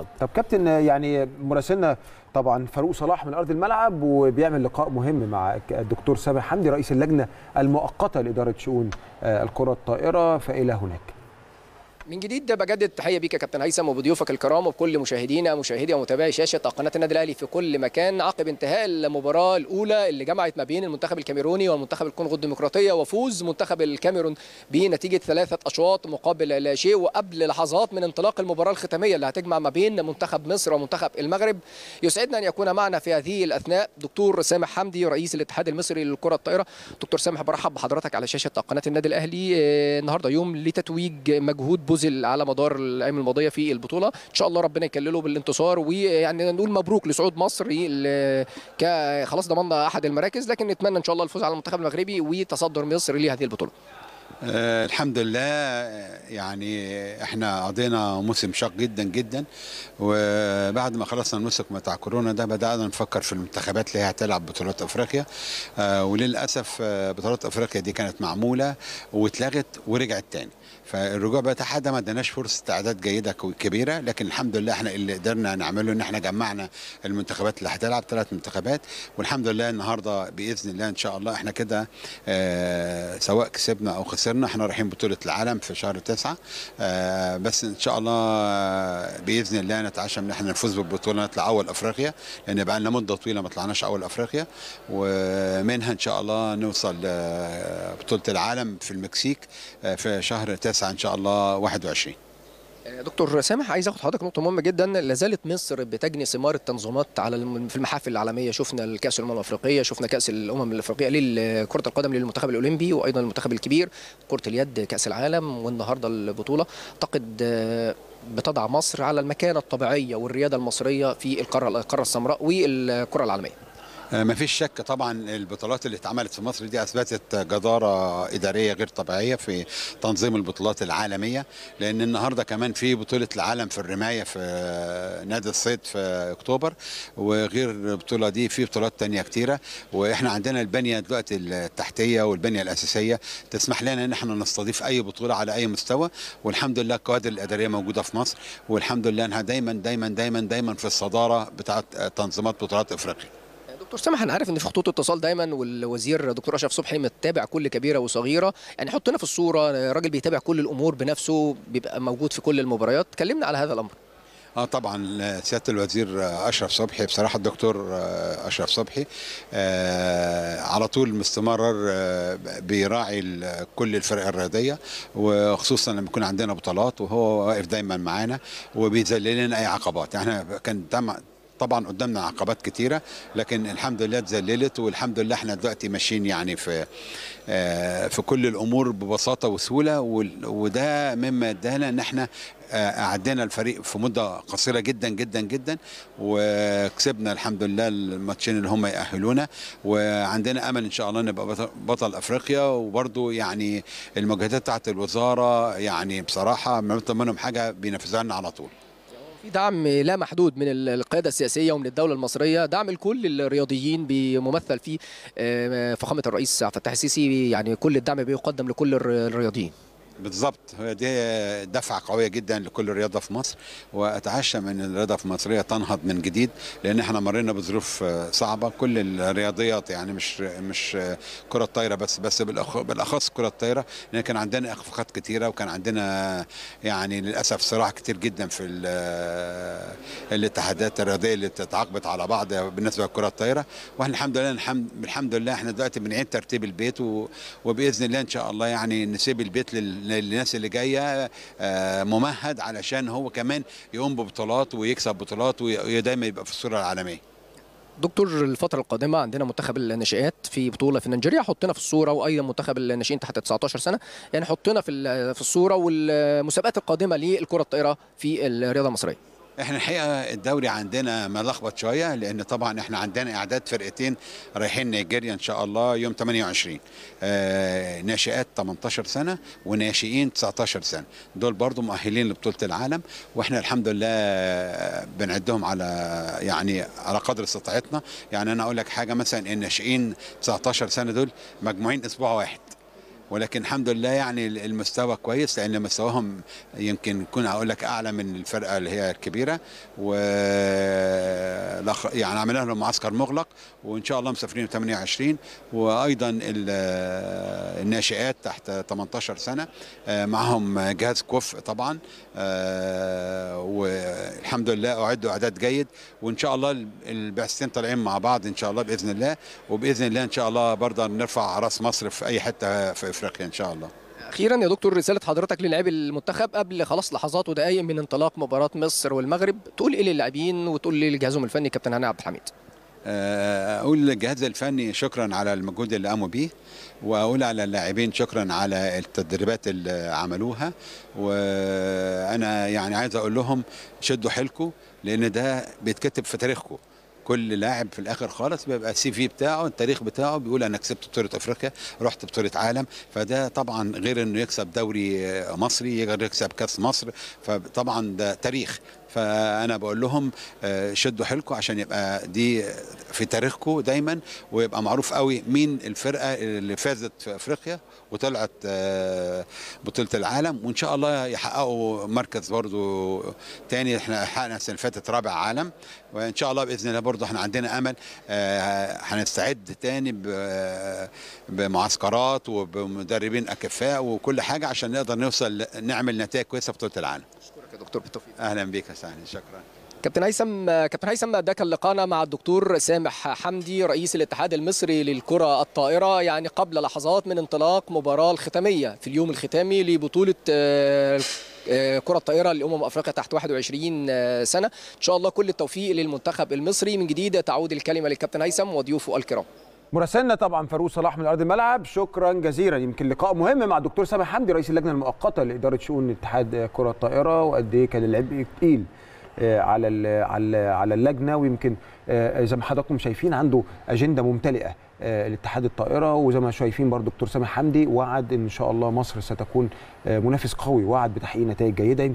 يتصدر طب كابتن يعني مراسلنا طبعا فاروق صلاح من ارض الملعب وبيعمل لقاء مهم مع الدكتور سامر حمدي رئيس اللجنه المؤقته لاداره شؤون آه، الكره الطائره فالى هناك من جديد ده بجدد التحيه بيك يا كابتن هيثم وبضيوفك الكرام وبكل مشاهدينا مشاهدي ومتابعي شاشه قناه النادي الاهلي في كل مكان عقب انتهاء المباراه الاولى اللي جمعت ما بين المنتخب الكاميروني ومنتخب الكونغو الديمقراطيه وفوز منتخب الكاميرون بنتيجه ثلاثه اشواط مقابل لا شيء وقبل لحظات من انطلاق المباراه الختاميه اللي هتجمع ما بين منتخب مصر ومنتخب المغرب يسعدنا ان يكون معنا في هذه الاثناء دكتور سامح حمدي رئيس الاتحاد المصري للكره الطائره دكتور سامح برحب بحضرتك على شاشه قناه النادي الاهلي آه، النهارده يوم لتتويج مجهود الفوز على مدار الايام الماضيه في البطوله ان شاء الله ربنا يكلله بالانتصار ويعني نقول مبروك لصعود مصر خلاص ضمننا احد المراكز لكن نتمنى ان شاء الله الفوز على المنتخب المغربي وتصدر مصر لهذه البطوله آه الحمد لله آه، يعني احنا قضينا موسم شاق جدا جدا وبعد ما خلصنا الموسم بتاع كورونا ده بدانا نفكر في المنتخبات اللي هي هتلعب بطولات افريقيا آه وللاسف آه، بطولات افريقيا دي كانت معموله واتلغت ورجعت تاني فالرجوع بقى حاجه ما ادناش فرصه تعداد جيده كبيره لكن الحمد لله احنا اللي قدرنا نعمله ان احنا جمعنا المنتخبات اللي هتلعب ثلاث منتخبات والحمد لله النهارده باذن الله ان شاء الله احنا كده آه، سواء كسبنا او خسرنا خسرنا احنا رايحين بطولة العالم في شهر تسعة آه بس ان شاء الله آه، باذن الله نتعشى ان احنا نفوز بالبطولة نطلع اول افريقيا لان بقى لنا مدة طويلة ما طلعناش اول افريقيا ومنها ان شاء الله نوصل آه، بطولة العالم في المكسيك آه، في شهر تسعة ان شاء الله 21 دكتور سامح عايز اخد حضرتك نقطه مهمه جدا لا زالت مصر بتجني ثمار التنظيمات على في المحافل العالميه شفنا الكاس الامم الافريقيه شفنا كاس الامم الافريقيه لكره القدم للمنتخب الاولمبي وايضا المنتخب الكبير كره اليد كاس العالم والنهارده البطوله اعتقد بتضع مصر على المكانه الطبيعيه والرياده المصريه في القاره القاره السمراء والكره العالميه آه، ما فيش شك طبعا البطولات اللي اتعملت في مصر دي اثبتت جداره اداريه غير طبيعيه في تنظيم البطولات العالميه لان النهارده كمان في بطوله العالم في الرمايه في نادي الصيد في اكتوبر وغير البطوله دي في بطولات ثانيه كتيره واحنا عندنا البنيه دلوقتي التحتيه والبنيه الاساسيه تسمح لنا ان احنا نستضيف اي بطوله على اي مستوى والحمد لله الكوادر الاداريه موجوده في مصر والحمد لله انها دايما دايما دايما دايما في الصداره بتاعه تنظيمات بطولات افريقيا دكتور سامح انا عارف ان في خطوط اتصال دايما والوزير دكتور اشرف صبحي متابع كل كبيره وصغيره يعني حطنا في الصوره راجل بيتابع كل الامور بنفسه بيبقى موجود في كل المباريات كلمنا على هذا الامر اه طبعا سياده الوزير اشرف صبحي بصراحه الدكتور اشرف صبحي آه على طول مستمر آه، بيراعي كل الفرق الرياضيه وخصوصا لما يكون عندنا بطولات وهو واقف دايما معانا وبيذلل لنا اي عقبات يعني احنا كان طبعا قدامنا عقبات كتيرة لكن الحمد لله اتذللت والحمد لله احنا دلوقتي ماشيين يعني في آه، في كل الامور ببساطه وسهوله وده مما ادانا ان احنا آه، أعدينا الفريق في مدة قصيرة جدا جدا جدا وكسبنا الحمد لله الماتشين اللي هم يأهلونا وعندنا أمل إن شاء الله نبقى بطل أفريقيا وبرضو يعني المجهودات تحت الوزارة يعني بصراحة ما منهم حاجة بينفذها لنا على طول في دعم لا محدود من القيادة السياسية ومن الدولة المصرية دعم الكل الرياضيين بممثل فيه آه، فخامة الرئيس عبد الفتاح السيسي يعني كل الدعم بيقدم لكل الرياضيين بالظبط دي دفعة قوية جدا لكل الرياضة في مصر وأتعشى من الرياضة في مصرية تنهض من جديد لأن احنا مرينا بظروف صعبة كل الرياضيات يعني مش مش كرة طايرة بس بس بالأخص كرة الطايرة لأن كان عندنا إخفاقات كتيرة وكان عندنا يعني للأسف صراع كتير جدا في الاتحادات الرياضية اللي تعاقبت على بعض بالنسبة لكرة الطايرة واحنا الحمد لله الحمد لله احنا دلوقتي بنعيد ترتيب البيت وبإذن الله إن شاء الله يعني نسيب البيت لل للناس اللي جايه آه، ممهد علشان هو كمان يقوم ببطولات ويكسب بطولات ودايما يبقى في الصوره العالميه دكتور الفترة القادمة عندنا منتخب الناشئات في بطولة في نيجيريا حطينا في الصورة وأيضا منتخب الناشئين تحت 19 سنة يعني حطينا في الصورة والمسابقات القادمة للكرة الطائرة في الرياضة المصرية احنا الحقيقه الدوري عندنا ملخبط شويه لان طبعا احنا عندنا اعداد فرقتين رايحين نيجيريا ان شاء الله يوم 28 آه ناشئات 18 سنه وناشئين 19 سنه دول برضو مؤهلين لبطوله العالم واحنا الحمد لله بنعدهم على يعني على قدر استطاعتنا يعني انا اقول لك حاجه مثلا الناشئين 19 سنه دول مجموعين اسبوع واحد ولكن الحمد لله يعني المستوى كويس لان مستواهم يمكن يكون اقول لك اعلى من الفرقه اللي هي الكبيره و يعني عملنا لهم معسكر مغلق وان شاء الله مسافرين 28 وايضا الناشئات تحت 18 سنه آه، معهم جهاز كفء طبعا آه، والحمد لله اعدوا اعداد جيد وان شاء الله البعثتين طالعين مع بعض ان شاء الله باذن الله وباذن الله ان شاء الله برضه نرفع راس مصر في اي حته في افريقيا ان شاء الله اخيرا يا دكتور رساله حضرتك للاعبي المنتخب قبل خلاص لحظات ودقائق من انطلاق مباراه مصر والمغرب تقول ايه للاعبين وتقول ايه لجهازهم الفني كابتن هاني عبد الحميد آه، اقول للجهاز الفني شكرا على المجهود اللي قاموا بيه واقول على اللاعبين شكرا على التدريبات اللي عملوها وانا يعني عايز اقول لهم شدوا حيلكم لان ده بيتكتب في تاريخكم كل لاعب في الاخر خالص بيبقى السي في بتاعه التاريخ بتاعه بيقول انا كسبت بطوله افريقيا رحت بطوله عالم فده طبعا غير انه يكسب دوري مصري يقدر يكسب كاس مصر فطبعا ده تاريخ فانا بقول لهم آه، شدوا حيلكم عشان يبقى دي في تاريخكم دايما ويبقى معروف قوي مين الفرقه اللي فازت في افريقيا وطلعت آه، بطوله العالم وان شاء الله يحققوا مركز برضو تاني احنا حققنا السنه اللي فاتت رابع عالم وان شاء الله باذن الله برضو احنا عندنا امل آه، هنستعد تاني بمعسكرات وبمدربين اكفاء وكل حاجه عشان نقدر نوصل نعمل نتائج كويسه في بطوله العالم حضرتك يا دكتور بالتوفيق اهلا بك يا شكرا كابتن هيثم كابتن هيثم ده كان لقانا مع الدكتور سامح حمدي رئيس الاتحاد المصري للكره الطائره يعني قبل لحظات من انطلاق مباراه الختاميه في اليوم الختامي لبطوله آه، آه، كرة الطائرة لأمم أفريقيا تحت 21 آه، سنة إن شاء الله كل التوفيق للمنتخب المصري من جديد تعود الكلمة للكابتن هيثم وضيوفه الكرام مراسلنا طبعا فاروق صلاح من ارض الملعب شكرا جزيلا يمكن لقاء مهم مع الدكتور سامح حمدي رئيس اللجنه المؤقته لاداره شؤون اتحاد كره الطائره وقد ايه كان العبء تقيل آه، على على على اللجنه ويمكن آه، زي ما حضراتكم شايفين عنده اجنده ممتلئه آه، لاتحاد الطائره وزي ما شايفين برضو دكتور سامح حمدي وعد ان شاء الله مصر ستكون منافس قوي وعد بتحقيق نتائج جيده